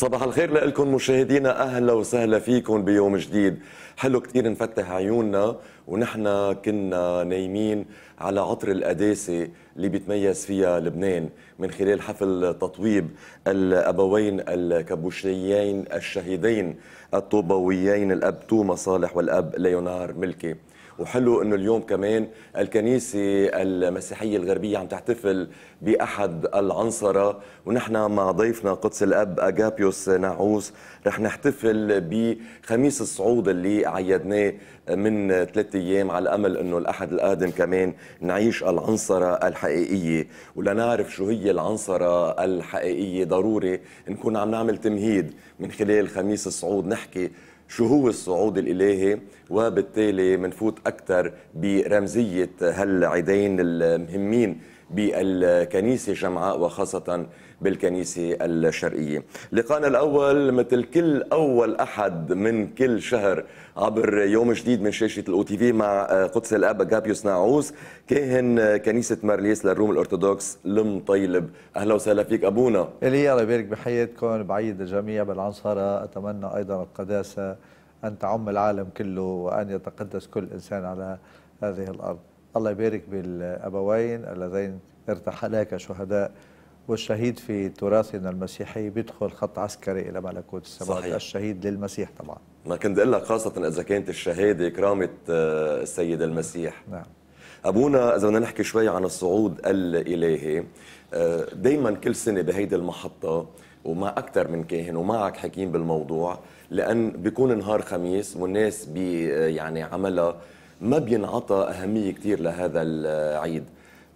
صباح الخير لكم مشاهدينا اهلا وسهلا فيكم بيوم جديد حلو كثير نفتح عيوننا ونحن كنا نايمين على عطر القداسة اللي بيتميز فيها لبنان من خلال حفل تطويب الأبوين الكابوشيين الشهيدين الطوبويين الأب توما صالح والأب ليونار ملكي وحلو انه اليوم كمان الكنيسه المسيحيه الغربيه عم تحتفل باحد العنصره ونحن مع ضيفنا قدس الاب اجابيوس ناعوس رح نحتفل بخميس الصعود اللي عيدناه من ثلاثة ايام على امل انه الاحد القادم كمان نعيش العنصره الحقيقيه ولنعرف شو هي العنصره الحقيقيه ضروري نكون عم نعمل تمهيد من خلال خميس الصعود نحكي شو هو الصعود الإلهي وبالتالي منفوت أكثر برمزية هالعيدين المهمين بالكنيسة جمعاء وخاصة بالكنيسة الشرقية لقاءنا الأول مثل كل أول أحد من كل شهر عبر يوم جديد من شاشة الأو تي في مع آه، قدس الأب جابيوس ناعوس كاهن آه، كنيسة مارليس للروم الأرثوذكس لم طيلب أهلا وسهلا فيك أبونا إلي الله يبارك بحياتكم بعيد الجميع بالعنصرة أتمنى أيضا القداسة أن تعم العالم كله وأن يتقدس كل إنسان على هذه الأرض الله يبارك بالأبوين اللذين ارتحلا كشهداء والشهيد في تراثنا المسيحي بيدخل خط عسكري إلى ملكوت السماوات صحيح. الشهيد للمسيح طبعا ما كنت أقول لك خاصة إذا كانت الشهادة كرامه آه، السيد المسيح نعم أبونا إذا بدنا نحكي شوي عن الصعود الإلهي آه، دايما كل سنة بهيدي المحطة ومع أكثر من كاهن ومعك حكيم بالموضوع لأن بيكون نهار خميس والناس بي آه، يعني عملها ما بينعطى أهمية كثير لهذا العيد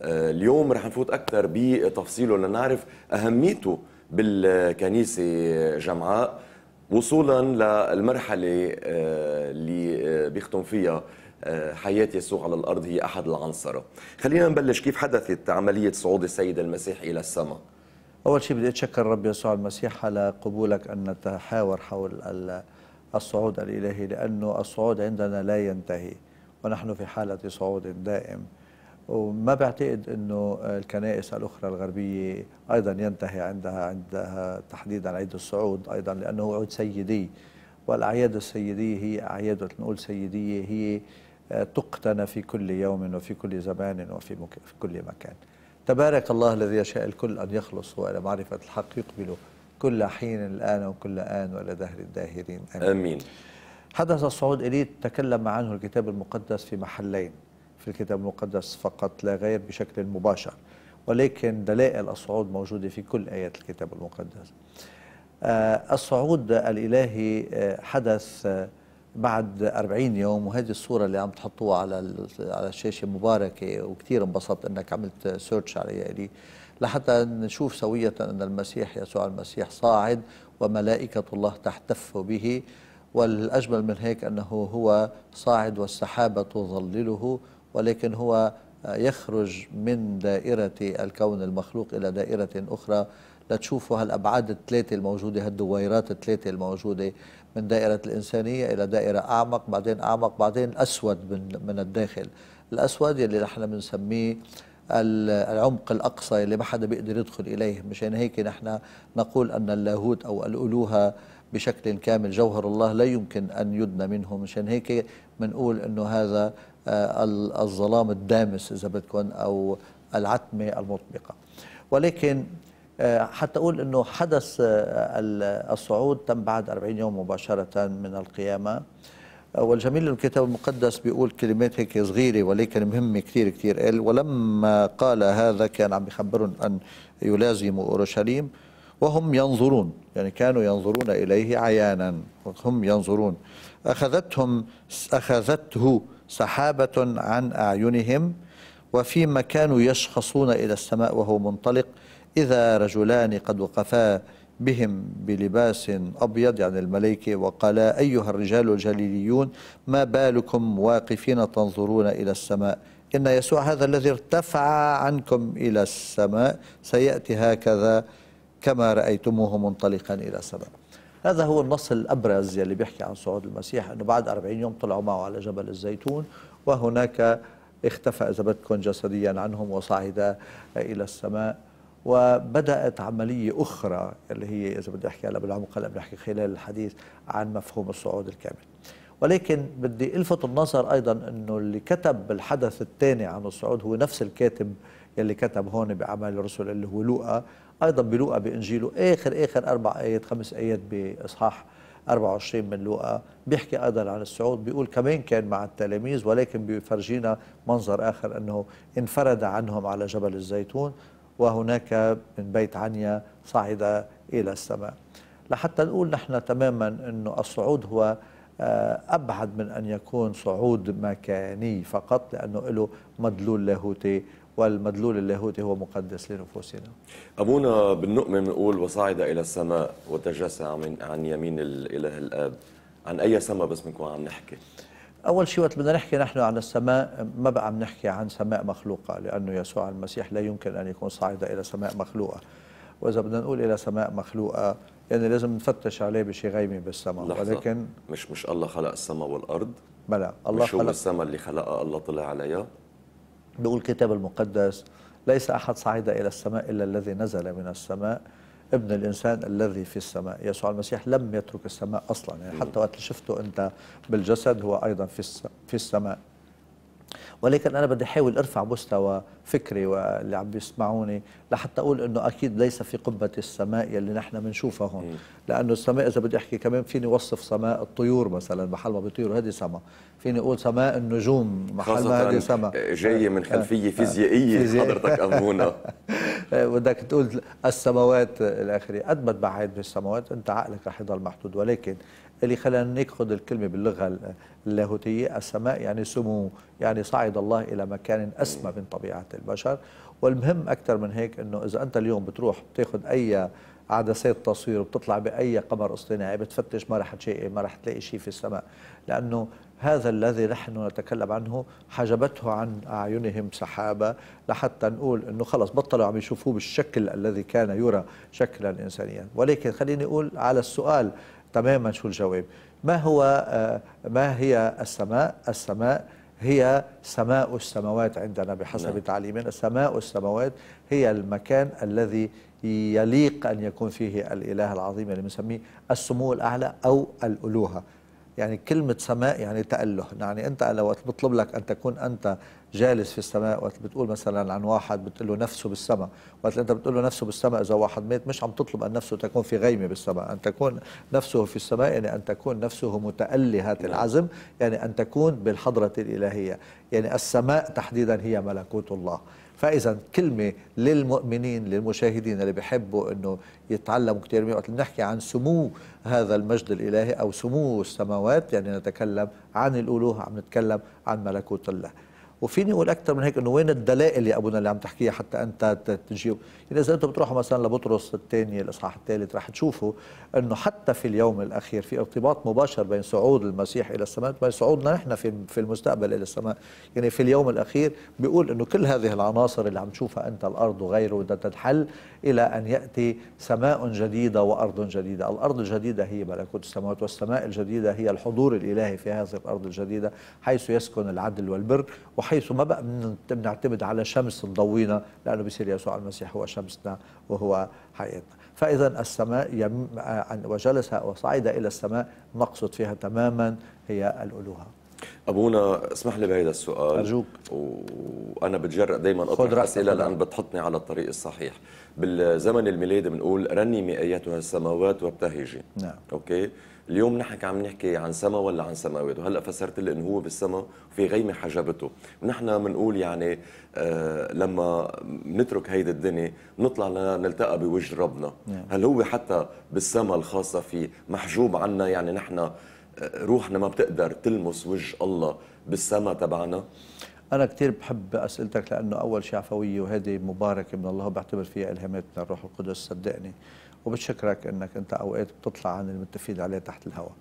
آه، اليوم رح نفوت اكثر بتفصيله لنعرف اهميته بالكنيسه جمعاء وصولا للمرحله آه، اللي آه، بيختم فيها حياة يسوع على الأرض هي أحد العنصرة خلينا نبلش كيف حدثت عملية صعود السيد المسيح إلى السماء أول شيء بدي أتشكر رب يسوع المسيح على قبولك أن نتحاور حول الصعود الإلهي لأنه الصعود عندنا لا ينتهي ونحن في حالة صعود دائم وما بعتقد انه الكنائس الاخرى الغربيه ايضا ينتهي عندها عندها تحديدا عيد الصعود ايضا لانه عود سيدي والاعياد السيديه هي اعياد نقول سيديه هي تقتنى في كل يوم وفي كل زمان وفي في كل مكان. تبارك الله الذي يشاء الكل ان يخلص الى معرفه الحق يقبل كل حين الان وكل ان والى دهر الداهرين امين. امين. حدث الصعود اليه تكلم عنه الكتاب المقدس في محلين. في الكتاب المقدس فقط لا غير بشكل مباشر ولكن دلائل الصعود موجودة في كل آيات الكتاب المقدس آه، الصعود الإلهي آه، حدث آه، بعد 40 يوم وهذه الصورة اللي عم تحطوها على على الشاشة مباركة وكثير انبسطت انك عملت سيرش عليها لي لحتى نشوف سوية ان المسيح يسوع المسيح صاعد وملائكة الله تحتف به والأجمل من هيك أنه هو صاعد والسحابة تظلله ولكن هو يخرج من دائرة الكون المخلوق إلى دائرة أخرى لتشوفوا هالأبعاد الثلاثة الموجودة هالدويرات الثلاثة الموجودة من دائرة الإنسانية إلى دائرة أعمق بعدين أعمق بعدين أسود من, من الداخل الأسود يلي نحن بنسميه العمق الأقصى اللي ما حدا بيقدر يدخل إليه مشان هيك نحن نقول أن اللاهوت أو الألوهة بشكل كامل جوهر الله لا يمكن أن يدنى منه مشان هيك بنقول أنه هذا آه، الظلام الدامس إذا بدكم أو العتمة المطبقة ولكن آه، حتى أقول أنه حدث آه، الصعود تم بعد 40 يوم مباشرة من القيامة والجميل الكتاب المقدس بيقول كلمات هيك صغيرة ولكن مهمة كثير كثير قال ولما قال هذا كان عم يخبرهم أن يلازموا أورشليم وهم ينظرون يعني كانوا ينظرون إليه عيانا هم ينظرون أخذتهم أخذته سحابة عن أعينهم وفيما كانوا يشخصون إلى السماء وهو منطلق إذا رجلان قد وقفا بهم بلباس أبيض يعني الملائكة وقالا أيها الرجال الجليليون ما بالكم واقفين تنظرون إلى السماء إن يسوع هذا الذي ارتفع عنكم إلى السماء سيأتي هكذا كما رأيتموه منطلقا إلى السماء هذا هو النص الأبرز يلي بيحكي عن صعود المسيح أنه بعد 40 يوم طلعوا معه على جبل الزيتون وهناك اختفى إذا بدكم جسديا عنهم وصعد إلى السماء وبدأت عملية أخرى اللي هي إذا بدي أحكي هلا بالعمق هلا بنحكي خلال الحديث عن مفهوم الصعود الكامل ولكن بدي الفت النظر ايضا انه اللي كتب بالحدث الثاني عن الصعود هو نفس الكاتب يلي كتب هون باعمال الرسل اللي هو لوقا أيضا بلوقا بإنجيله آخر آخر أربع آيات خمس آيات بإصحاح 24 من لوقا بيحكي أيضا عن الصعود بيقول كمان كان مع التلاميذ ولكن بيفرجينا منظر آخر أنه انفرد عنهم على جبل الزيتون وهناك من بيت عنيا صعد إلى السماء لحتى نقول نحن تماما أنه الصعود هو آه، أبعد من أن يكون صعود مكاني فقط لأنه له مدلول لاهوتي والمدلول اللاهوتي هو مقدس لنفوسنا أبونا بالنؤمن نقول وصعد إلى السماء وتجسع من عن يمين الإله الآب عن أي سماء باسمكم عم نحكي؟ أول شيء وقت بدنا نحكي نحن عن السماء ما بقى عم نحكي عن سماء مخلوقة لأنه يسوع المسيح لا يمكن أن يكون صعد إلى سماء مخلوقة وإذا بدنا نقول إلى سماء مخلوقة يعني لازم نفتش عليه بشي غيمي بالسماء لحظة. ولكن مش مش الله خلق السماء والأرض؟ بلى الله مش هو خلق السماء اللي خلقها الله طلع عليها؟ بيقول الكتاب المقدس ليس أحد صعد إلى السماء إلا الذي نزل من السماء ابن الإنسان الذي في السماء يسوع المسيح لم يترك السماء أصلا يعني حتى وقت شفته أنت بالجسد هو أيضا في السماء ولكن أنا بدي أحاول أرفع مستوى فكري واللي عم بيسمعوني لحتى أقول أنه أكيد ليس في قبه السماء يلي نحن بنشوفها هون لأنه السماء إذا بدي أحكي كمان فيني وصف سماء الطيور مثلا محل ما بيطيروا هذه سماء فيني أقول سماء النجوم محل ما هذه سماء جاية من آه، خلفية آه، فيزيائية حضرتك امونا آه، بدك تقول السماوات الاخري قد ما تبعد بالسماوات أنت عقلك رح يضل محدود ولكن اللي خلانا ناخذ الكلمه باللغه اللاهوتيه السماء يعني سمو يعني صعد الله الى مكان اسمى من طبيعه البشر والمهم اكثر من هيك انه اذا انت اليوم بتروح بتاخذ اي عدسات تصوير وبتطلع باي قمر اصطناعي بتفتش ما راح تلاقي ما راح تلاقي شيء في السماء لانه هذا الذي نحن نتكلم عنه حجبته عن أعينهم سحابة لحتى نقول أنه خلص بطلوا عم يشوفوه بالشكل الذي كان يرى شكلا إنسانيا ولكن خليني أقول على السؤال تماما شو الجواب ما هو آه، ما هي السماء السماء هي سماء السماوات عندنا بحسب نعم. تعليمنا سماء السماوات هي المكان الذي يليق أن يكون فيه الإله العظيم اللي بنسميه السمو الأعلى أو الألوهة يعني كلمة سماء يعني تأله يعني أنت لو بطلب لك أن تكون أنت جالس في السماء وقت بتقول مثلا عن واحد بتقول له نفسه بالسماء وقت انت بتقول له نفسه بالسماء اذا واحد مات مش عم تطلب ان نفسه تكون في غيمه بالسماء ان تكون نفسه في السماء يعني ان تكون نفسه متالهه نعم. العزم يعني ان تكون بالحضره الالهيه يعني السماء تحديدا هي ملكوت الله فاذا كلمه للمؤمنين للمشاهدين اللي بيحبوا انه يتعلموا كثير وقت بنحكي عن سمو هذا المجد الالهي او سمو السماوات يعني نتكلم عن الالوهه عم نتكلم عن ملكوت الله وفيني اقول اكثر من هيك انه وين الدلائل يا ابونا اللي عم تحكيها حتى انت تجيب يعني اذا انتم بتروحوا مثلا لبطرس الثاني الاصحاح الثالث رح تشوفوا انه حتى في اليوم الاخير في ارتباط مباشر بين صعود المسيح الى السماء بين صعودنا نحن في في المستقبل الى السماء يعني في اليوم الاخير بيقول انه كل هذه العناصر اللي عم تشوفها انت الارض وغيره بدها تتحل الى ان ياتي سماء جديده وارض جديده الارض الجديده هي ملكوت السماوات والسماء الجديده هي الحضور الالهي في هذه الارض الجديده حيث يسكن العدل والبر وحيث حيث ما بقى بنعتمد على شمس نضوينا لأنه بيصير يسوع المسيح هو شمسنا وهو حياتنا فإذا السماء يم وجلس وصعد إلى السماء مقصد فيها تماما هي الألوهة أبونا اسمح لي بهذا السؤال أرجوك وأنا بتجرأ دايما أطرح أسئلة لأن بتحطني على الطريق الصحيح بالزمن الميلادي بنقول رنمي أيتها السماوات وابتهجي نعم أوكي اليوم نحن عم نحكي عن سما ولا عن سماوات وهلا فسرت لي انه هو بالسما وفي غيمه حجبته ونحن بنقول يعني آه لما نترك هيدي الدنيا نطلع نلتقى بوجه ربنا نعم. هل هو حتى بالسما الخاصه فيه محجوب عنا يعني نحن آه، روحنا ما بتقدر تلمس وجه الله بالسما تبعنا أنا كثير بحب أسئلتك لأنه أول شيء عفوية وهذه مباركة من الله وبعتبر فيها إلهامات من الروح القدس صدقني وبتشكرك انك انت اوقات بتطلع عن المتفيد عليه تحت الهواء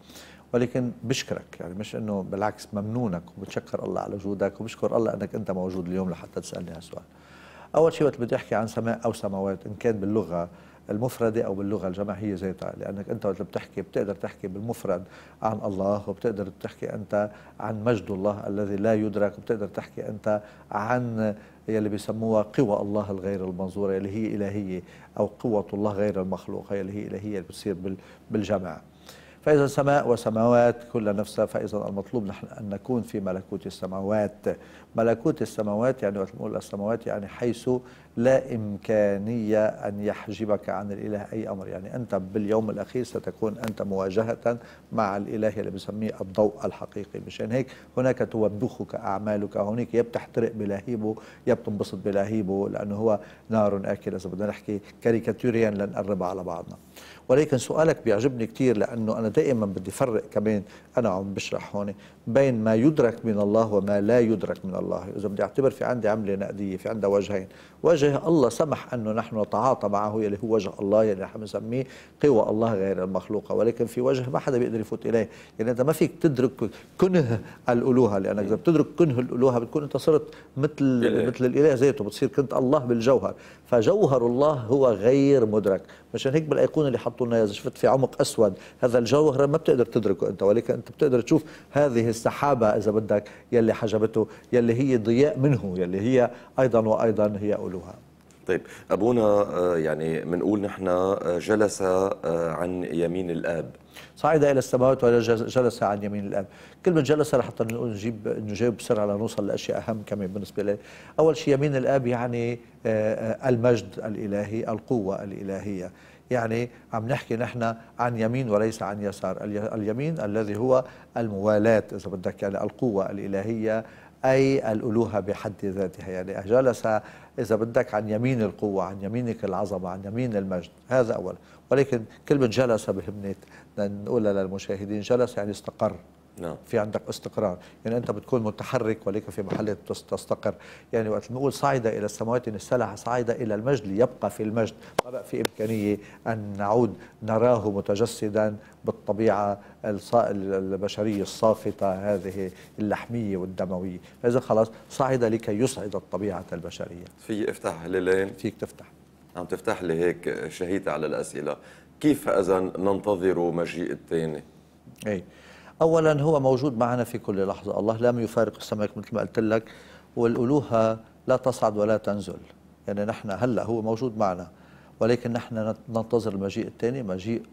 ولكن بشكرك يعني مش انه بالعكس ممنونك وبتشكر الله على وجودك وبشكر الله انك انت موجود اليوم لحتى تسالني هالسؤال. اول شيء وقت بدي احكي عن سماء او سماوات ان كان باللغه المفردة أو باللغة الجماعية ذاتها لأنك أنت وقت بتحكي بتقدر تحكي بالمفرد عن الله وبتقدر تحكي أنت عن مجد الله الذي لا يدرك وبتقدر تحكي أنت عن هي اللي بيسموها قوى الله الغير المنظورة اللي هي إلهية أو قوة الله غير المخلوق هي اللي هي إلهية اللي بتصير بالجمع فإذا سماء وسماوات كل نفسها فإذا المطلوب نحن أن نكون في ملكوت السماوات ملكوت السماوات يعني وقت نقول السماوات يعني حيث لا إمكانية أن يحجبك عن الإله أي أمر يعني أنت باليوم الأخير ستكون أنت مواجهة مع الإله اللي بسميه الضوء الحقيقي مشان هيك هناك توبخك أعمالك هناك يا بتحترق بلهيبه يا بتنبسط بلهيبه لأنه هو نار آكل إذا بدنا نحكي كاريكاتوريا لنقرب على بعضنا ولكن سؤالك بيعجبني كثير لأنه أنا دائما بدي فرق كمان أنا عم بشرح هون بين ما يدرك من الله وما لا يدرك من الله والله اذا بدي اعتبر في عندي عمله نقديه في عندها وجهين وجه الله سمح أنه نحن نتعاطى معه يلي هو وجه الله يلي نحن بنسميه قوى الله غير المخلوقة ولكن في وجه ما حدا بيقدر يفوت إليه يعني أنت ما فيك تدرك كنه الألوهة لأنك إذا بتدرك كنه الألوهة بتكون أنت صرت مثل مثل الإله ذاته بتصير كنت الله بالجوهر فجوهر الله هو غير مدرك مشان هيك بالأيقونة اللي حطوا لنا شفت في عمق أسود هذا الجوهر ما بتقدر تدركه أنت ولكن أنت بتقدر تشوف هذه السحابة إذا بدك يلي حجبته يلي هي ضياء منه يلي هي أيضا وأيضا هي ألوهة يعملوها طيب أبونا آه، يعني بنقول نحن آه، جلس آه، عن يمين الآب صعد إلى السماوات وجلس عن يمين الآب كلمة جلس لحتى نجيب نجاوب بسرعة لنوصل لأشياء أهم كمان بالنسبة لي أول شيء يمين الآب يعني المجد الإلهي القوة الإلهية يعني عم نحكي نحن عن يمين وليس عن يسار اليمين الذي هو الموالاة إذا بدك يعني القوة الإلهية أي الألوهة بحد ذاتها يعني جلس إذا بدك عن يمين القوة عن يمينك العظمة عن يمين المجد هذا أولا ولكن كلمة جلس بهمني نقولها للمشاهدين جلس يعني استقر نعم. في عندك استقرار يعني أنت بتكون متحرك ولكن في محل تستقر يعني وقت نقول صعد إلى السماوات السلع صعد إلى المجد ليبقى في المجد ما بقى في إمكانية أن نعود نراه متجسدا بالطبيعة البشرية الصافطه هذه اللحمية والدموية فإذا خلاص صعد لكي يصعد الطبيعة البشرية في افتح ليلين فيك تفتح عم تفتح لي هيك شهيت على الأسئلة كيف إذا ننتظر مجيء الثاني؟ اي أولا هو موجود معنا في كل لحظة الله لم يفارق السمك مثل ما قلت لك والألوهة لا تصعد ولا تنزل يعني نحن هلأ هو موجود معنا ولكن نحن ننتظر المجيء الثاني مجيء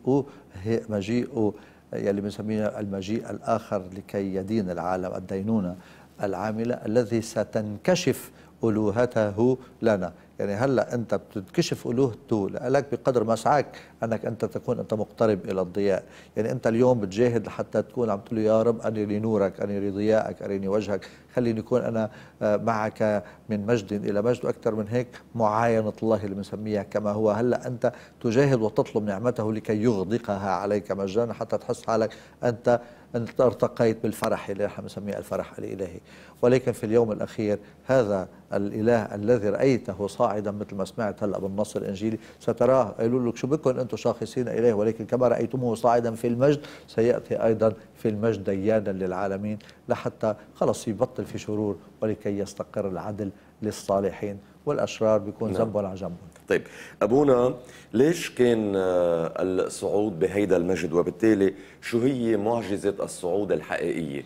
مجيء يلي بنسميه المجيء الآخر لكي يدين العالم الدينونة العاملة الذي ستنكشف ألوهته لنا يعني هلا انت بتنكشف الوهته لك بقدر ما سعاك انك انت تكون انت مقترب الى الضياء، يعني انت اليوم بتجاهد لحتى تكون عم تقول يا رب اني لنورك، اني لضيائك، اريني وجهك، خليني أكون أنا آه، معك من مجد إلى مجد وأكثر من هيك معاينة الله اللي بنسميها كما هو هلأ أنت تجاهد وتطلب نعمته لكي يغدقها عليك مجانا حتى تحس حالك أنت أنت ارتقيت بالفرح اللي نحن بنسميه الفرح الإلهي ولكن في اليوم الأخير هذا الإله الذي رأيته صاعدا مثل ما سمعت هلأ بالنص الإنجيلي ستراه قالوا لك شو بكم أنتم شاخصين إليه ولكن كما رأيتموه صاعدا في المجد سيأتي أيضا في المجد ديانا للعالمين لحتى خلص يبطل الباطل في شرور ولكي يستقر العدل للصالحين والأشرار بيكون نعم. على جنبهم طيب أبونا ليش كان آه، الصعود بهيدا المجد وبالتالي شو هي معجزة الصعود الحقيقية؟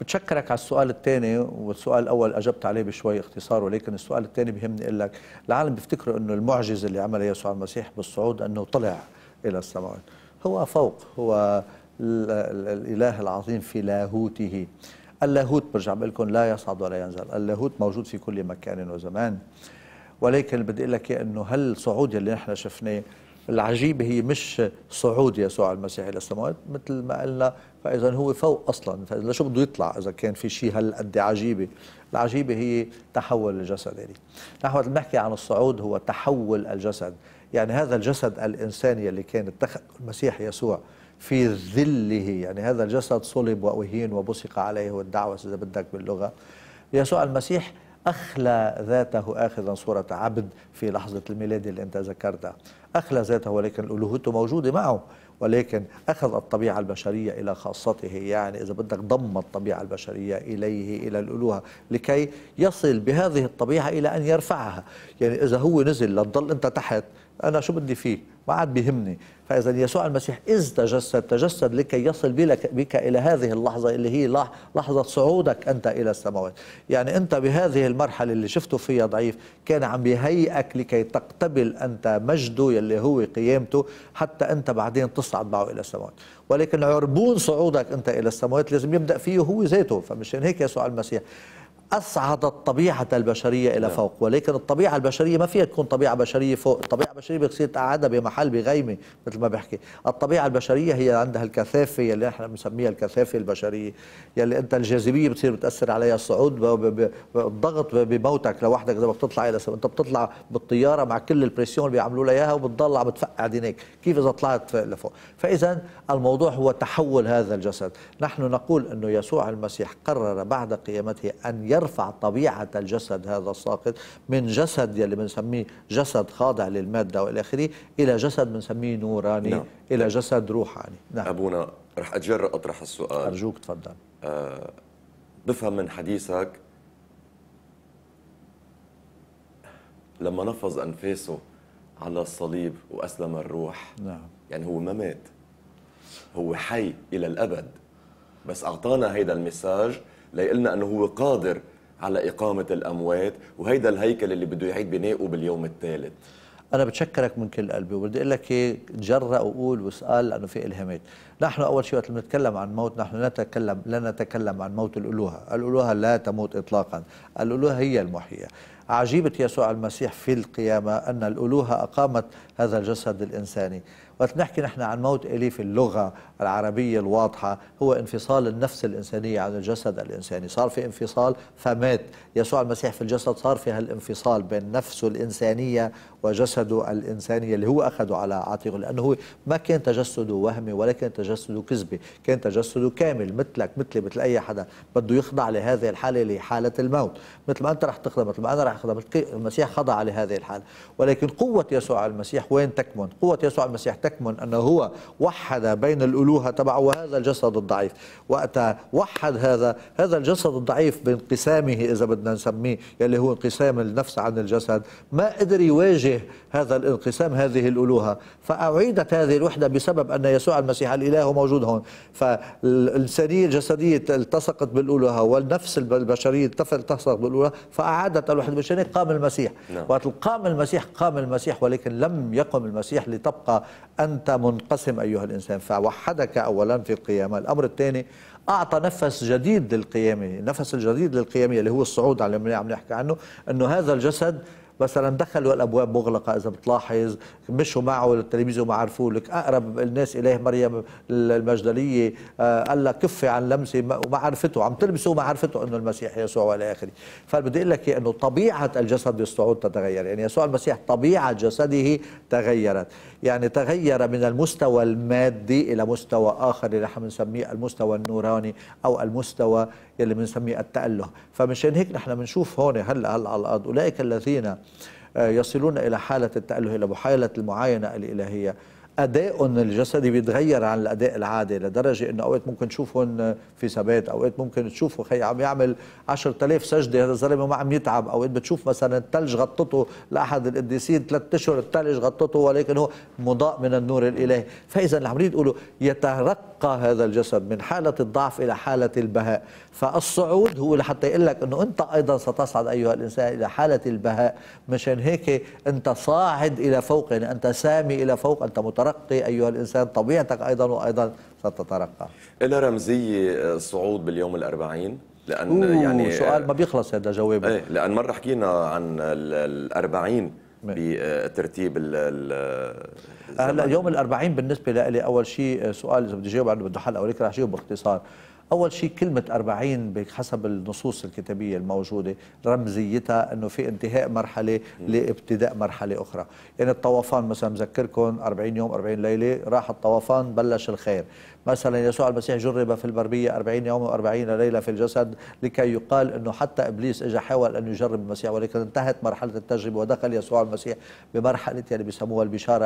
بتشكرك على السؤال الثاني والسؤال الاول اجبت عليه بشوي اختصار ولكن السؤال الثاني بهمني اقول لك العالم بيفتكروا انه المعجزه اللي عملها يسوع المسيح بالصعود انه طلع الى السماء هو فوق هو الاله العظيم في لاهوته اللاهوت برجع بقول لكم لا يصعد ولا ينزل اللاهوت موجود في كل مكان وزمان ولكن بدي اقول لك انه هالصعود اللي نحن شفناه العجيبة هي مش صعود يسوع المسيح إلى السماوات مثل ما قلنا فإذا هو فوق أصلا فإذا شو بده يطلع إذا كان في شيء هالقد عجيبة العجيبة هي تحول الجسد يعني نحن بنحكي عن الصعود هو تحول الجسد يعني هذا الجسد الإنساني اللي كان اتخذ المسيح يسوع في ذله يعني هذا الجسد صلب وأهين وبصق عليه والدعوس إذا بدك باللغة يسوع المسيح أخلى ذاته آخذا صورة عبد في لحظة الميلاد اللي أنت ذكرتها أخلى ذاته ولكن ألوهته موجودة معه ولكن أخذ الطبيعة البشرية إلى خاصته يعني إذا بدك ضم الطبيعة البشرية إليه إلى الألوهة لكي يصل بهذه الطبيعة إلى أن يرفعها يعني إذا هو نزل لتضل أنت تحت أنا شو بدي فيه ما عاد بيهمني فإذا يسوع المسيح إذ تجسد تجسد لكي يصل بك إلى هذه اللحظة اللي هي لحظة صعودك أنت إلى السماوات يعني أنت بهذه المرحلة اللي شفته فيها ضعيف كان عم بيهيئك لكي تقتبل أنت مجده اللي هو قيامته حتى أنت بعدين تصعد معه إلى السماوات ولكن عربون صعودك أنت إلى السماوات لازم يبدأ فيه هو ذاته فمشان هيك يسوع المسيح أصعدت طبيعة البشرية إلى نعم. فوق ولكن الطبيعة البشرية ما فيها تكون طبيعة بشرية فوق الطبيعة البشرية بتصير قاعدة بمحل بغيمة مثل ما بحكي الطبيعة البشرية هي عندها الكثافة اللي نحن بنسميها الكثافة البشرية يلي أنت الجاذبية بتصير بتأثر عليها الصعود بالضغط بموتك لوحدك إذا بدك تطلع إلى سبب. أنت بتطلع بالطيارة مع كل البريسيون اللي بيعملوا لها إياها وبتضل عم تفقع دينيك كيف إذا طلعت لفوق فإذا الموضوع هو تحول هذا الجسد نحن نقول أنه يسوع المسيح قرر بعد قيامته أن يرفع طبيعة الجسد هذا الساقط من جسد يلي بنسميه جسد خاضع للمادة والى اخره إلى جسد بنسميه نوراني نعم. إلى جسد روحاني نعم. أبونا رح أتجرأ أطرح السؤال أرجوك تفضل أه بفهم من حديثك لما نفض أنفاسه على الصليب وأسلم الروح نعم. يعني هو ما مات هو حي إلى الأبد بس أعطانا هيدا المساج ليقلنا انه هو قادر على اقامه الاموات وهيدا الهيكل اللي بده يعيد بنائه باليوم الثالث انا بتشكرك من كل قلبي وبدي اقول لك ايه جرأ وقول واسال لانه في الهامات نحن اول شيء وقت بنتكلم عن موت نحن لا نتكلم لا نتكلم عن موت الالوهه الالوهه لا تموت اطلاقا الالوهه هي المحية. عجيبه يسوع المسيح في القيامه ان الالوهه اقامت هذا الجسد الانساني وقت نحكي نحن عن موت إلي في اللغة العربية الواضحة هو انفصال النفس الإنسانية عن الجسد الإنساني صار في انفصال فمات يسوع المسيح في الجسد صار في هالانفصال بين نفسه الإنسانية وجسد الإنساني اللي هو أخذه على عاتقه لأنه هو ما كان تجسده وهمي ولا كان تجسده كذبي كان تجسده كامل مثلك مثلي مثل أي حدا بده يخضع لهذه الحالة لحالة الموت مثل ما أنت رح تخضع مثل ما أنا رح أخضع المسيح خضع لهذه الحالة ولكن قوة يسوع المسيح وين تكمن قوة يسوع المسيح تكمن أنه هو وحد بين الألوهة تبعه وهذا الجسد الضعيف وقت وحد هذا هذا الجسد الضعيف بانقسامه إذا بدنا نسميه يلي هو انقسام النفس عن الجسد ما قدر يواجه إليه هذا الانقسام هذه الألوهة فأعيدت هذه الوحدة بسبب أن يسوع المسيح الإله موجود هون فالإنسانية الجسدية التصقت بالألوهة والنفس البشرية التصقت بالألوهة فأعادت الوحدة البشرية قام المسيح نعم. وقت قام المسيح قام المسيح ولكن لم يقم المسيح لتبقى أنت منقسم أيها الإنسان فوحدك أولا في القيامة الأمر الثاني أعطى نفس جديد للقيامة نفس الجديد للقيامة اللي هو الصعود على اللي عم نحكي عنه أنه هذا الجسد مثلا دخلوا الابواب مغلقه اذا بتلاحظ مشوا معه التلاميذ وما عرفوا لك اقرب الناس اليه مريم المجدليه آه، قال لها كفي عن لمسي وما عرفته عم تلمسه وما عرفته انه المسيح يسوع والى اخره فبدي اقول لك انه طبيعه الجسد بالصعود تتغير يعني يسوع المسيح طبيعه جسده تغيرت يعني تغير من المستوى المادي الى مستوى اخر اللي نحن بنسميه المستوى النوراني او المستوى يلي بنسميه التأله فمشان هيك نحن بنشوف هون هلا هلا على الارض اولئك الذين آه، يصلون إلى حالة التأله إلى محايلة المعاينة الإلهية ادائهم الجسدي بيتغير عن الاداء العادي لدرجه انه اوقات ممكن تشوفهم في ثبات اوقات ممكن تشوفه خي عم يعمل 10000 سجده هذا الزلمه ما عم يتعب اوقات بتشوف مثلا الثلج غطته لاحد القديسين ثلاث اشهر الثلج غطته ولكن هو مضاء من النور الالهي فاذا اللي عم يقولوا يترقى هذا الجسد من حاله الضعف الى حاله البهاء فالصعود هو لحتى يقول لك انه انت ايضا ستصعد ايها الانسان الى حاله البهاء مشان هيك انت صاعد الى فوق يعني انت سامي الى فوق انت مترقى تترقي أيها الإنسان طبيعتك أيضا وأيضا ستترقى إلى رمزية الصعود باليوم الأربعين لأن يعني سؤال ما بيخلص هذا جوابه ايه لأن مرة حكينا عن الأربعين بترتيب ال هلا يوم الأربعين بالنسبة لي أول شيء سؤال إذا بدي جاوب عنه بده حلقة ولكن رح أجاوب باختصار أول شيء كلمة أربعين بحسب النصوص الكتابية الموجودة رمزيتها أنه في انتهاء مرحلة لابتداء مرحلة أخرى يعني الطوفان مثلا مذكركم أربعين يوم أربعين ليلة راح الطوفان بلش الخير مثلا يسوع المسيح جرب في البربية 40 يوم و40 ليلة في الجسد لكي يقال أنه حتى إبليس اجى حاول أن يجرب المسيح ولكن انتهت مرحلة التجربة ودخل يسوع المسيح بمرحلة يعني بيسموها البشارة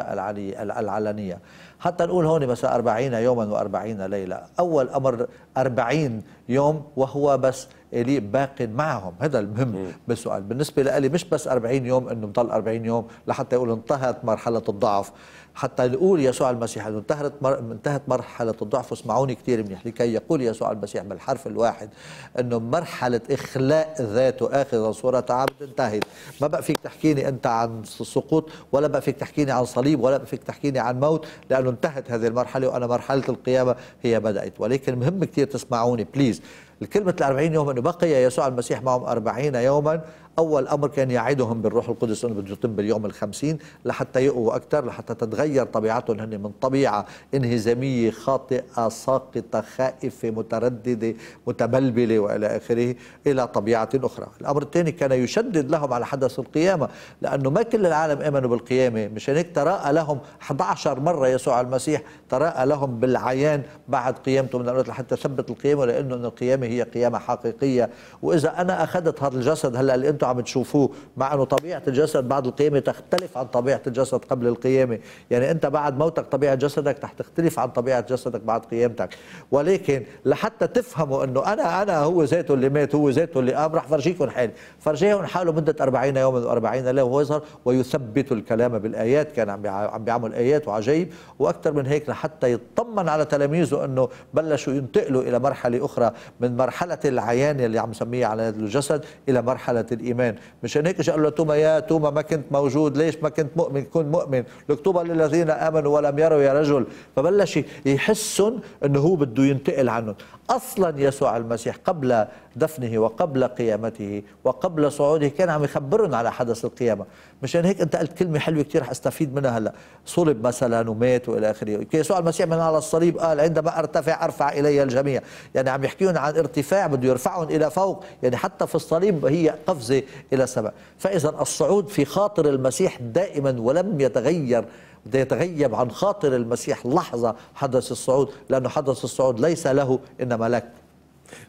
العلنية حتى نقول هون مثلا 40 يوما و40 ليلة أول أمر 40 يوم وهو بس إلي باق معهم هذا المهم بالسؤال بالنسبة لي مش بس 40 يوم أنه مضل 40 يوم لحتى يقول انتهت مرحلة الضعف حتى يقول يسوع المسيح انه انتهت انتهت مرحله الضعف اسمعوني كثير منيح لكي يقول يسوع المسيح بالحرف الواحد انه مرحله اخلاء ذاته اخذ صوره عبد انتهت ما بقى فيك تحكيني انت عن سقوط ولا بقى فيك تحكيني عن صليب ولا بقى فيك تحكيني عن موت لانه انتهت هذه المرحله وانا مرحله القيامه هي بدات ولكن مهم كثير تسمعوني بليز الكلمة الأربعين يوما بقي يسوع المسيح معهم أربعين يوما أول أمر كان يعدهم بالروح القدس أنه بده يتم باليوم الخمسين لحتى يقووا أكثر لحتى تتغير طبيعتهم هن من طبيعة انهزامية خاطئة ساقطة خائفة مترددة متبلبلة وإلى آخره إلى طبيعة أخرى الأمر الثاني كان يشدد لهم على حدث القيامة لأنه ما كل العالم آمنوا بالقيامة مشان هيك تراءى لهم 11 مرة يسوع المسيح تراءى لهم بالعيان بعد قيامته من الأرض لحتى ثبت القيامة لأنه القيامة هي قيامة حقيقية وإذا أنا أخذت هذا الجسد هلا اللي أنتم عم تشوفوه مع أنه طبيعة الجسد بعد القيامة تختلف عن طبيعة الجسد قبل القيامة يعني أنت بعد موتك طبيعة جسدك رح تختلف عن طبيعة جسدك بعد قيامتك ولكن لحتى تفهموا أنه أنا أنا هو ذاته اللي مات هو ذاته اللي قام رح فرجيكم حالي فرجيهم حاله مدة 40 يوما و40 ليلة وهو يظهر ويثبت الكلام بالآيات كان عم بيعمل آيات وعجائب وأكثر من هيك لحتى يطمن على تلاميذه أنه بلشوا ينتقلوا إلى مرحلة أخرى من مرحلة العيان اللي عم نسميها على الجسد إلى مرحلة الإيمان مشان هيك قال له توما يا توما ما كنت موجود ليش ما كنت مؤمن كن مؤمن لكتوبة للذين آمنوا ولم يروا يا رجل فبلش يحسن أنه هو بده ينتقل عنه أصلا يسوع المسيح قبل دفنه وقبل قيامته وقبل صعوده كان عم يخبرن على حدث القيامه مشان هيك انت قلت كلمه حلوه كثير رح استفيد منها هلا صلب مثلا ومات والى اخره يسوع المسيح من على الصليب قال عندما ارتفع ارفع الي الجميع يعني عم يحكيون عن ارتفاع بده يرفعهم الى فوق يعني حتى في الصليب هي قفزه الى السماء فاذا الصعود في خاطر المسيح دائما ولم يتغير بده يتغيب عن خاطر المسيح لحظة حدث الصعود لأنه حدث الصعود ليس له إنما لك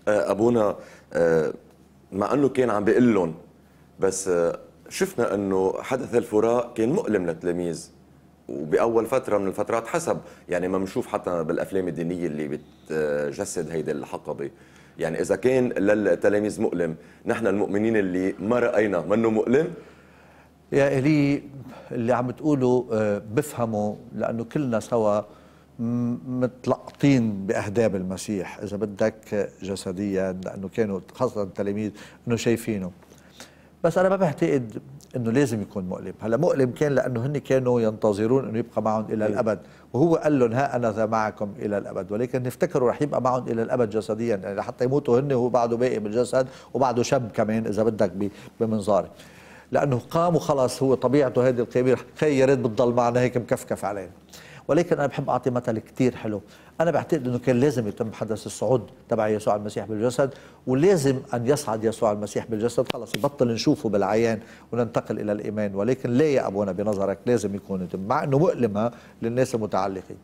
آه، ابونا آه، مع انه كان عم بيقول لهم بس آه، شفنا انه حدث الفراق كان مؤلم للتلاميذ وباول فتره من الفترات حسب يعني ما بنشوف حتى بالافلام الدينيه اللي بتجسد هيدي الحقبه يعني اذا كان للتلاميذ مؤلم نحن المؤمنين اللي ما راينا منه مؤلم يا الي اللي عم تقوله بفهمه لانه كلنا سوا متلقطين باهداب المسيح اذا بدك جسديا لانه كانوا خاصه التلاميذ انه شايفينه بس انا ما بعتقد انه لازم يكون مؤلم هلا مؤلم كان لانه هن كانوا ينتظرون انه يبقى معهم الى إيه. الابد وهو قال لهم ها انا ذا معكم الى الابد ولكن افتكروا رح يبقى معهم الى الابد جسديا يعني لحتى يموتوا هن وهو بعده باقي بالجسد وبعده شاب كمان اذا بدك بمنظاره لانه قام وخلص هو طبيعته هذه القيامه يا ريت بتضل معنا هيك مكفكف علينا ولكن انا بحب اعطي مثل كثير حلو انا بعتقد انه كان لازم يتم حدث الصعود تبع يسوع المسيح بالجسد ولازم ان يصعد يسوع المسيح بالجسد خلص يبطل نشوفه بالعيان وننتقل الى الايمان ولكن لا يا ابونا بنظرك لازم يكون يتم مع انه مؤلمه للناس المتعلقين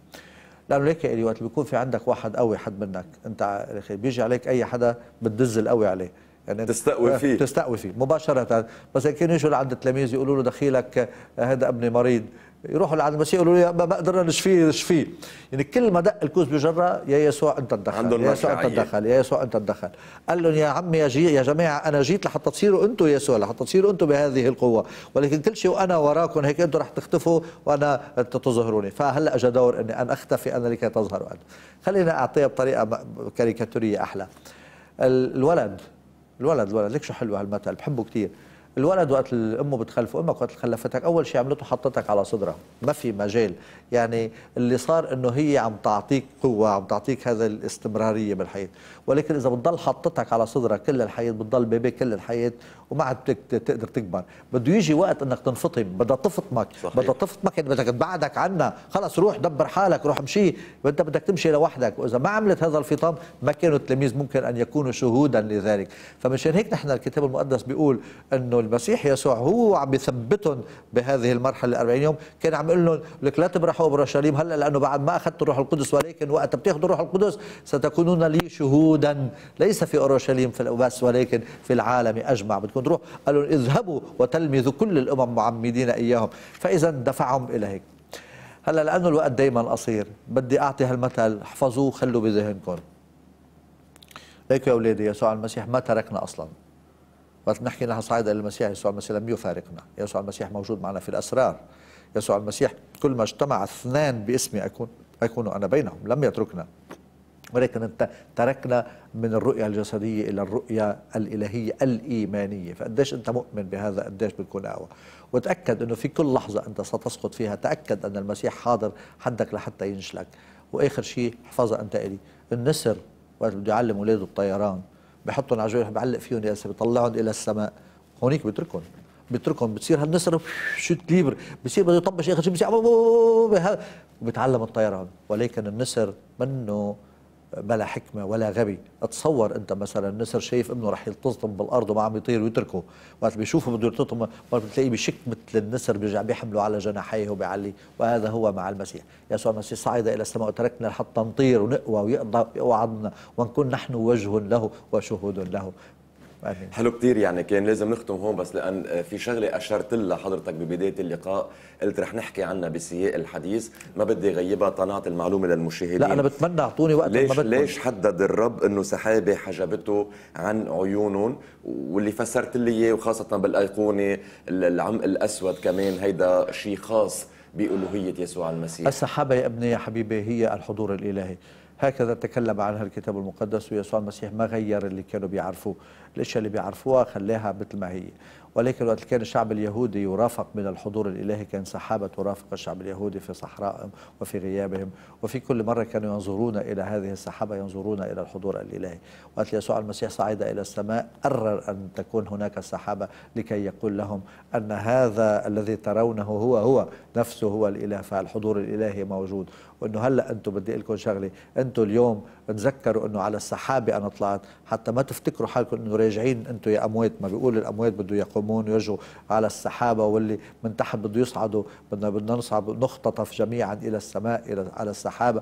لانه ليك يا وقت بيكون في عندك واحد قوي حد منك انت اخي بيجي عليك اي حدا بتدز القوي عليه يعني تستقوي آه، فيه تستقوي فيه مباشره بس كانوا يجوا لعند التلاميذ يقولوا له دخيلك آه، هذا ابني مريض يروحوا لعند المسيح يقولوا له ما قدرنا نشفيه نشفيه يعني كل ما دق الكوز بجره يا يسوع انت تدخل يا يسوع انت تدخل يا يسوع انت تدخل قال لهم يا عمي يا, يا جماعه انا جيت لحتى تصيروا انتم يسوع لحتى تصيروا انتم بهذه القوه ولكن كل شيء وانا وراكم هيك انتم رح تختفوا وانا تظهروني فهلا اجى دور اني انا اختفي انا لكي تظهروا انتم خلينا اعطيها بطريقه كاريكاتوريه احلى الولد الولد الولد ليك شو حلو هالمثل بحبه كثير الولد وقت امه بتخلفه امك وقت خلفتك اول شيء عملته حطتك على صدرها ما في مجال يعني اللي صار انه هي عم تعطيك قوه عم تعطيك هذا الاستمراريه بالحياه ولكن اذا بتضل حطتك على صدرك كل الحياه بتضل بيبي كل الحياه وما عاد تقدر تكبر بده يجي وقت انك تنفطم بدها تفطمك بدها تفطمك يعني بدك تبعدك عنا خلص روح دبر حالك روح امشي انت بدك تمشي لوحدك واذا ما عملت هذا الفطام ما كانوا التلاميذ ممكن ان يكونوا شهودا لذلك فمشان هيك نحن الكتاب المقدس بيقول انه المسيح يسوع هو عم بيثبتهم بهذه المرحله ال 40 يوم كان عم يقول لهم لك لا تبرحوا اورشليم هلا لانه بعد ما اخذت الروح القدس ولكن وقت بتاخذوا الروح القدس ستكونون لي شهود جنودا ليس في اورشليم بس ولكن في العالم اجمع بدكم تروح قالوا اذهبوا وتلمذوا كل الامم معمدين اياهم فاذا دفعهم الى هيك هلا لانه الوقت دائما قصير بدي اعطي هالمثل احفظوه خلوه بذهنكم ليكوا يا اولادي يسوع المسيح ما تركنا اصلا وقت نحكي نحن صعيدة المسيح يسوع المسيح لم يفارقنا يسوع المسيح موجود معنا في الأسرار يسوع المسيح كل ما اجتمع اثنان باسمي أكون أكون أنا بينهم لم يتركنا ولكن تركنا من الرؤية الجسدية إلى الرؤية الإلهية الإيمانية فقديش أنت مؤمن بهذا قديش بتكون أقوى وتأكد أنه في كل لحظة أنت ستسقط فيها تأكد أن المسيح حاضر حدك لحتى ينشلك وآخر شيء احفظها أنت إلي النسر وقت بده يعلم أولاده الطيران بحطهم على جوله بعلق فيهم يا بيطلعهم إلى السماء هونيك بتركهم بتركهم بتصير هالنسر شوت ليبر بصير بده يطبش اخر شيء بصير بيتعلم الطيران ولكن النسر منه بلا حكمه ولا غبي تصور انت مثلا النسر شايف ابنه رح يلتصم بالارض وما عم يطير ويتركه وقت بيشوفه بده يلتصم بتلاقيه بشك مثل النسر بيرجع بيحمله على جناحيه وبيعلي وهذا هو مع المسيح يسوع المسيح صعد الى السماء وتركنا حتى نطير ونقوى ويقضى ونكون نحن وجه له وشهود له امين حلو كثير يعني كان لازم نختم هون بس لان في شغله اشرت لها حضرتك ببدايه اللقاء قلت رح نحكي عنها بسياق الحديث ما بدي غيبها طنعت المعلومه للمشاهدين لا انا بتمنى اعطوني وقت ليش ما بدكم ليش حدد الرب انه سحابه حجبته عن عيونهم واللي فسرت لي اياه وخاصه بالايقونه العمق الاسود كمان هيدا شيء خاص بألوهية يسوع المسيح السحابة يا ابني يا حبيبي هي الحضور الإلهي هكذا تكلم عنها الكتاب المقدس ويسوع المسيح ما غير اللي كانوا بيعرفوه الاشياء اللي بيعرفوها خلاها مثل ما هي ولكن وقت كان الشعب اليهودي يرافق من الحضور الإلهي كان سحابة ترافق الشعب اليهودي في صحرائهم وفي غيابهم وفي كل مرة كانوا ينظرون إلى هذه السحابة ينظرون إلى الحضور الإلهي وقت يسوع المسيح صعد إلى السماء قرر أن تكون هناك سحابه لكي يقول لهم أن هذا الذي ترونه هو هو نفسه هو الإله فالحضور الإلهي موجود وأنه هلأ أنتم بدي لكم شغلة أنتم اليوم تذكروا انه على السحابه انا طلعت حتى ما تفتكروا حالكم انه راجعين انتم يا اموات ما بيقول الاموات بده يقومون ويرجوا على السحابه واللي من تحت بده يصعدوا بدنا بدنا نصعد نختطف جميعا الى السماء الى على السحابه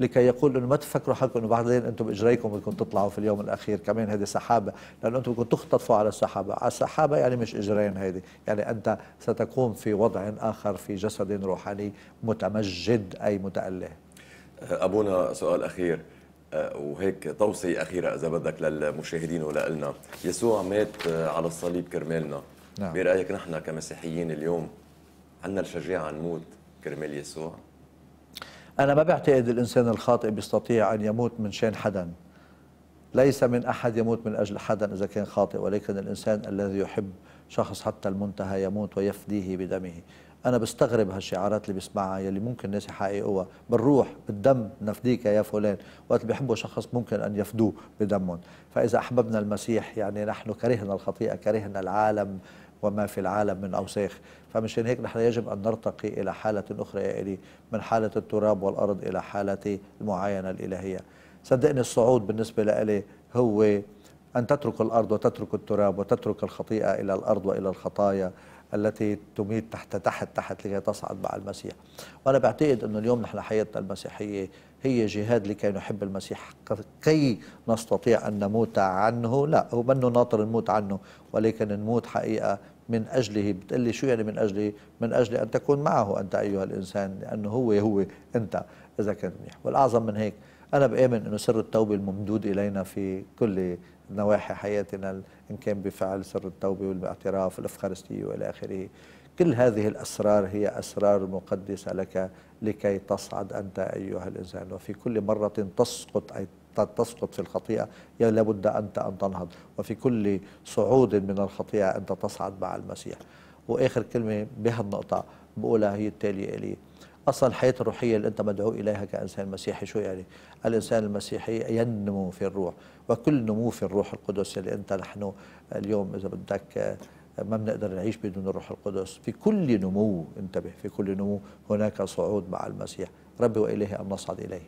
لكي يقول انه ما تفكروا حالكم انه بعدين انتم باجريكم بدكم تطلعوا في اليوم الاخير كمان هذه سحابه لانه انتم بدكم تختطفوا على السحابه، على السحابه يعني مش اجرين هذه، يعني انت ستقوم في وضع اخر في جسد روحاني متمجد اي متاله. ابونا سؤال اخير، وهيك توصية أخيرة إذا بدك للمشاهدين ولنا يسوع مات آه، على الصليب كرمالنا نعم. برأيك نحن كمسيحيين اليوم عندنا الشجاعة نموت كرمال يسوع أنا ما بعتقد الإنسان الخاطئ بيستطيع أن يموت من شان حدا ليس من أحد يموت من أجل حدا إذا كان خاطئ ولكن الإنسان الذي يحب شخص حتى المنتهى يموت ويفديه بدمه انا بستغرب هالشعارات اللي بسمعها يلي ممكن الناس يحققوها بالروح بالدم نفديك يا فلان وقت بيحبوا شخص ممكن ان يفدوه بدمهم فاذا احببنا المسيح يعني نحن كرهنا الخطيئه كرهنا العالم وما في العالم من أوساخ فمشان هيك نحن يجب أن نرتقي إلى حالة أخرى يا إلي من حالة التراب والأرض إلى حالة المعاينة الإلهية صدقني الصعود بالنسبة لإلي هو أن تترك الأرض وتترك التراب وتترك الخطيئة إلى الأرض وإلى الخطايا التي تميت تحت تحت تحت لكي تصعد مع المسيح وأنا بعتقد أنه اليوم نحن حياتنا المسيحية هي جهاد لكي نحب المسيح كي نستطيع أن نموت عنه لا هو منه ناطر نموت عنه ولكن نموت حقيقة من أجله بتقلي شو يعني من أجله من أجل أن تكون معه أنت أيها الإنسان لأنه هو هو أنت إذا كنت منيح والأعظم من هيك أنا بآمن أنه سر التوبة الممدود إلينا في كل نواحي حياتنا إن كان بفعل سر التوبة والاعتراف والإفخارستية وإلى آخره كل هذه الأسرار هي أسرار مقدسة لك لكي تصعد أنت أيها الإنسان وفي كل مرة تسقط أي تسقط في الخطيئة لابد أنت أن تنهض وفي كل صعود من الخطيئة أنت تصعد مع المسيح وآخر كلمة بهالنقطة بقولها هي التالية إلي أصلا الحياة الروحية اللي أنت مدعو إليها كإنسان مسيحي شو يعني الإنسان المسيحي ينمو في الروح وكل نمو في الروح القدس اللي أنت نحن اليوم إذا بدك آه، ما بنقدر نعيش بدون الروح القدس في كل نمو انتبه في كل نمو هناك صعود مع المسيح ربي وإليه أن نصعد إليه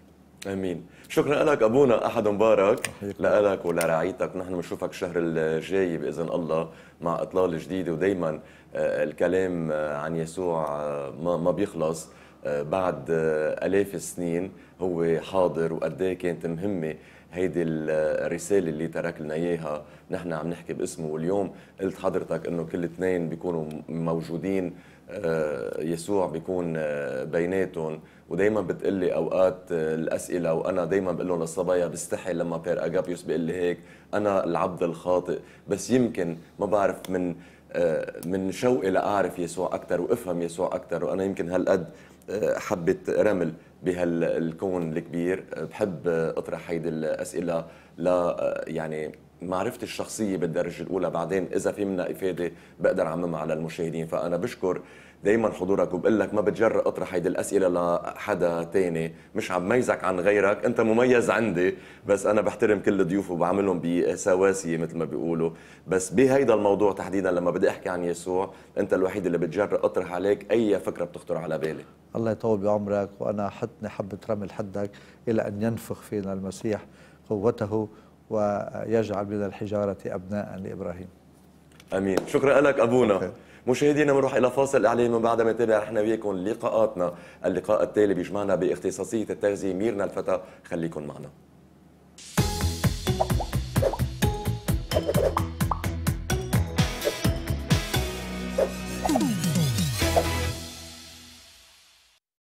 امين شكرا لك ابونا احد مبارك لك ولرعيتك نحن بنشوفك الشهر الجاي باذن الله مع اطلال جديده ودائما آه، الكلام آه، عن يسوع ما بيخلص بعد آه، آلاف السنين هو حاضر ايه كانت مهمة هيدي الرسالة اللي ترك لنا إياها نحن عم نحكي باسمه واليوم قلت حضرتك إنه كل اثنين بيكونوا موجودين آه، يسوع بيكون آه، بيناتهم ودائما بتقلي اوقات الاسئله وانا دائما بقول لهم للصبايا بستحي لما بير اجابيوس بيقول لي هيك انا العبد الخاطئ بس يمكن ما بعرف من من شوقي لاعرف يسوع اكثر وافهم يسوع اكثر وانا يمكن هالقد حبة رمل بهالكون الكبير بحب اطرح هيدي الاسئله ل يعني معرفتي الشخصية بالدرجة الأولى بعدين إذا في منها إفادة بقدر أعممها على المشاهدين فأنا بشكر دايما حضورك وبقول لك ما بتجرأ اطرح هيدي الاسئله لحدا تاني مش عم ميزك عن غيرك انت مميز عندي بس انا بحترم كل الضيوف وبعملهم بسواسيه مثل ما بيقولوا بس بهيدا الموضوع تحديدا لما بدي احكي عن يسوع انت الوحيد اللي بتجرأ اطرح عليك اي فكره بتخطر على بالي الله يطول بعمرك وانا حطني حبه رمل حدك الى ان ينفخ فينا المسيح قوته ويجعل من الحجارة أبناء لإبراهيم امين شكرا لك ابونا مشاهدينا بنروح الى فاصل اعلامي من بعد ما نتابع إحنا وياكم لقاءاتنا اللقاء التالي بيجمعنا باختصاصيه التغذيه ميرنا الفتى خليكم معنا